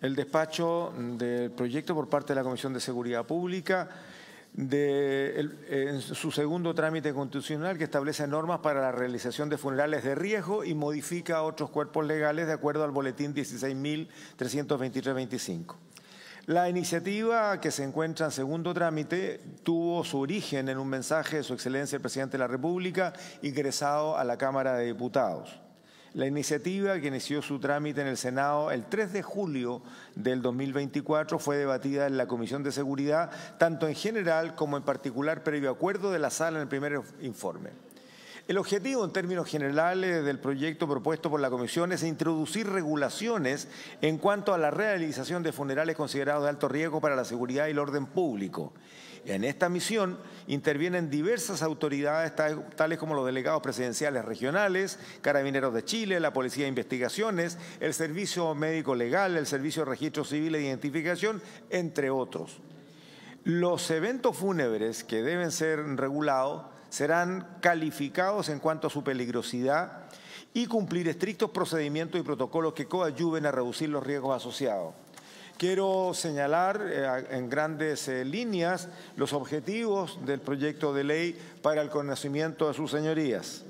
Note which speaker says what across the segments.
Speaker 1: el despacho del proyecto por parte de la Comisión de Seguridad Pública de en su segundo trámite constitucional que establece normas para la realización de funerales de riesgo y modifica otros cuerpos legales de acuerdo al boletín 16.323.25. La iniciativa que se encuentra en segundo trámite tuvo su origen en un mensaje de su excelencia el presidente de la República ingresado a la Cámara de Diputados. La iniciativa que inició su trámite en el Senado el 3 de julio del 2024 fue debatida en la Comisión de Seguridad, tanto en general como en particular previo acuerdo de la sala en el primer informe. El objetivo en términos generales del proyecto propuesto por la Comisión es introducir regulaciones en cuanto a la realización de funerales considerados de alto riesgo para la seguridad y el orden público. En esta misión intervienen diversas autoridades, tales como los delegados presidenciales regionales, Carabineros de Chile, la Policía de Investigaciones, el Servicio Médico Legal, el Servicio de Registro Civil e Identificación, entre otros. Los eventos fúnebres que deben ser regulados serán calificados en cuanto a su peligrosidad y cumplir estrictos procedimientos y protocolos que coadyuven a reducir los riesgos asociados. Quiero señalar eh, en grandes eh, líneas los objetivos del proyecto de ley para el conocimiento de sus señorías.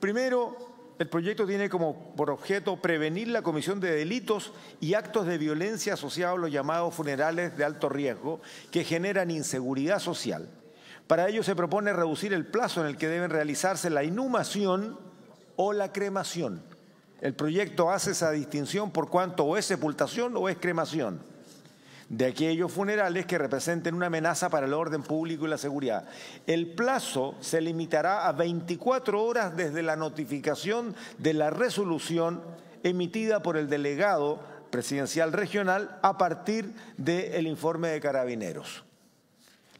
Speaker 1: Primero, el proyecto tiene como objeto prevenir la comisión de delitos y actos de violencia asociados a los llamados funerales de alto riesgo que generan inseguridad social para ello se propone reducir el plazo en el que deben realizarse la inhumación o la cremación. El proyecto hace esa distinción por cuanto o es sepultación o es cremación de aquellos funerales que representen una amenaza para el orden público y la seguridad. El plazo se limitará a 24 horas desde la notificación de la resolución emitida por el delegado presidencial regional a partir del informe de carabineros.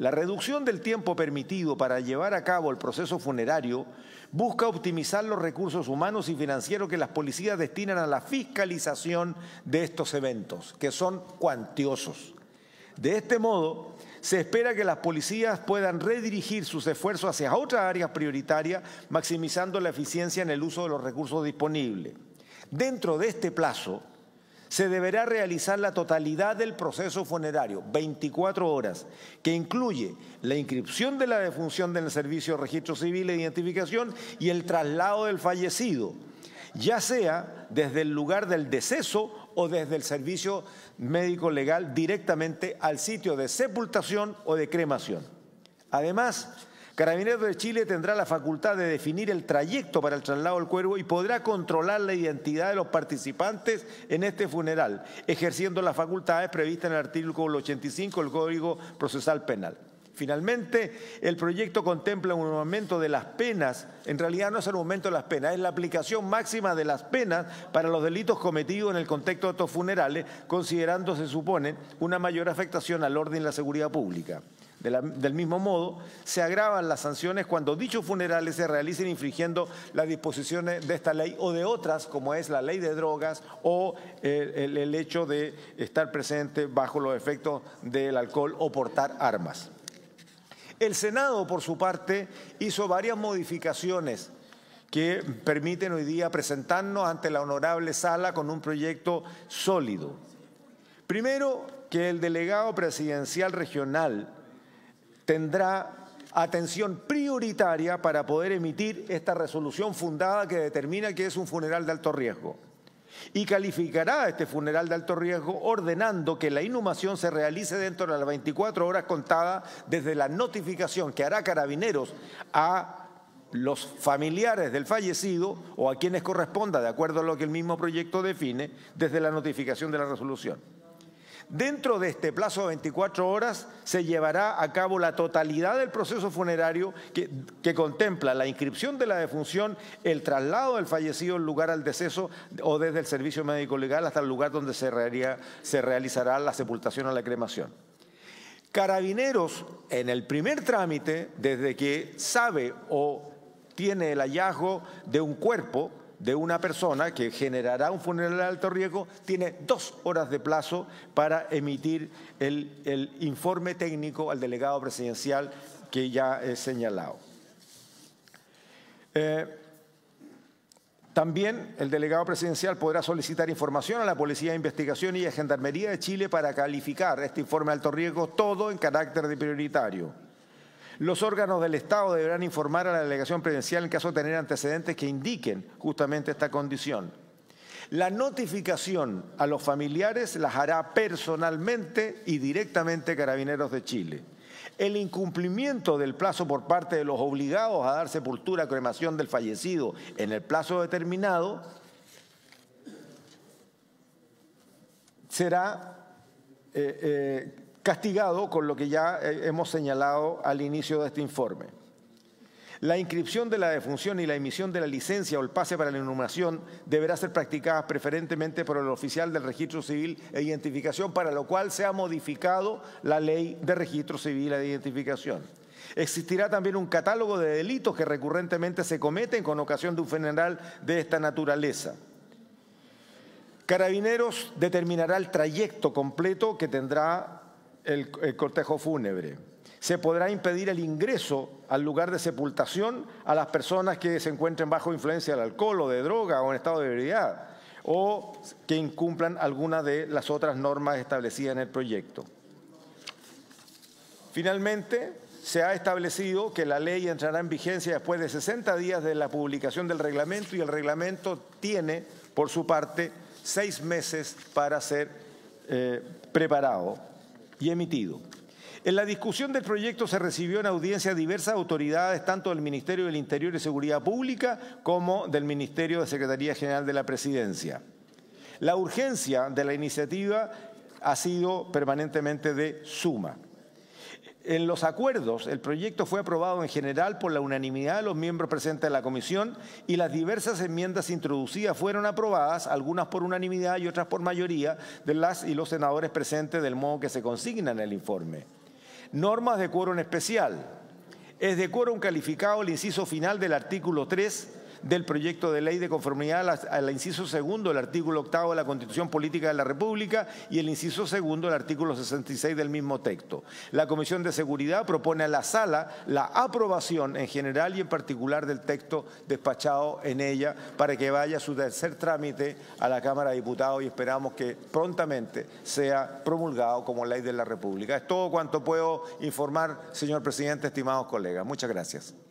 Speaker 1: La reducción del tiempo permitido para llevar a cabo el proceso funerario busca optimizar los recursos humanos y financieros que las policías destinan a la fiscalización de estos eventos, que son cuantiosos. De este modo, se espera que las policías puedan redirigir sus esfuerzos hacia otras áreas prioritarias, maximizando la eficiencia en el uso de los recursos disponibles. Dentro de este plazo, se deberá realizar la totalidad del proceso funerario, 24 horas, que incluye la inscripción de la defunción del Servicio de Registro Civil e Identificación y el traslado del fallecido, ya sea desde el lugar del deceso o desde el servicio médico legal directamente al sitio de sepultación o de cremación. Además, Carabineros de Chile tendrá la facultad de definir el trayecto para el traslado del cuervo y podrá controlar la identidad de los participantes en este funeral, ejerciendo las facultades previstas en el artículo 85 del Código Procesal Penal. Finalmente, el proyecto contempla un aumento de las penas, en realidad no es el aumento de las penas, es la aplicación máxima de las penas para los delitos cometidos en el contexto de estos funerales, considerando, se supone, una mayor afectación al orden y la seguridad pública del mismo modo, se agravan las sanciones cuando dichos funerales se realicen infringiendo las disposiciones de esta ley o de otras, como es la ley de drogas o eh, el hecho de estar presente bajo los efectos del alcohol o portar armas. El Senado, por su parte, hizo varias modificaciones que permiten hoy día presentarnos ante la honorable sala con un proyecto sólido. Primero, que el delegado presidencial regional tendrá atención prioritaria para poder emitir esta resolución fundada que determina que es un funeral de alto riesgo y calificará este funeral de alto riesgo ordenando que la inhumación se realice dentro de las 24 horas contadas desde la notificación que hará carabineros a los familiares del fallecido o a quienes corresponda, de acuerdo a lo que el mismo proyecto define, desde la notificación de la resolución. Dentro de este plazo de 24 horas se llevará a cabo la totalidad del proceso funerario que, contempla la inscripción de la defunción, el traslado del fallecido al lugar al deceso o desde el servicio médico legal hasta el lugar donde se realizará la sepultación o la cremación. Carabineros, en el primer trámite, desde que sabe o tiene el hallazgo de un cuerpo, de una persona que generará un funeral de alto riesgo tiene dos horas de plazo para emitir el, informe técnico al delegado presidencial que ya he señalado. Eh, también el delegado presidencial podrá solicitar información a la Policía de Investigación y a Gendarmería de Chile para calificar este informe de alto riesgo, todo en carácter de prioritario. Los órganos del Estado deberán informar a la delegación presidencial en caso de tener antecedentes que indiquen justamente esta condición. La notificación a los familiares las hará personalmente y directamente Carabineros de Chile. El incumplimiento del plazo por parte de los obligados a dar sepultura, cremación del fallecido en el plazo determinado será eh, eh, castigado con lo que ya eh, hemos señalado al inicio de este informe. La inscripción de la defunción y la emisión de la licencia o el pase para la inhumación deberá ser practicada preferentemente por el oficial del registro civil e identificación, para lo cual se ha modificado la ley de registro civil e identificación. Existirá también un catálogo de delitos que recurrentemente se cometen con ocasión de un funeral de esta naturaleza. Carabineros determinará el trayecto completo que tendrá el, cortejo fúnebre. Se podrá impedir el ingreso al lugar de sepultación a las personas que se encuentren bajo influencia del alcohol o de droga o en estado de ebriedad o que incumplan alguna de las otras normas establecidas en el proyecto. Finalmente, se ha establecido que la ley entrará en vigencia después de 60 días de la publicación del reglamento y el reglamento tiene, por su parte, seis meses para ser eh, preparado y emitido. En la discusión del proyecto se recibió en audiencia diversas autoridades, tanto del Ministerio del Interior y Seguridad Pública como del Ministerio de Secretaría General de la Presidencia. La urgencia de la iniciativa ha sido permanentemente de suma. En los acuerdos, el proyecto fue aprobado en general por la unanimidad de los miembros presentes de la comisión y las diversas enmiendas introducidas fueron aprobadas, algunas por unanimidad y otras por mayoría de las y los senadores presentes del modo que se consigna en el informe. Normas de quórum especial. Es de quórum calificado el inciso final del artículo 3 del proyecto de ley de conformidad al inciso segundo del artículo octavo de la Constitución Política de la República y el inciso segundo del artículo 66 del mismo texto. La Comisión de Seguridad propone a la sala la aprobación en general y en particular del texto despachado en ella para que vaya su tercer trámite a la Cámara de Diputados y esperamos que prontamente sea promulgado como ley de la República. Es todo cuanto puedo informar, señor presidente, estimados colegas. Muchas gracias.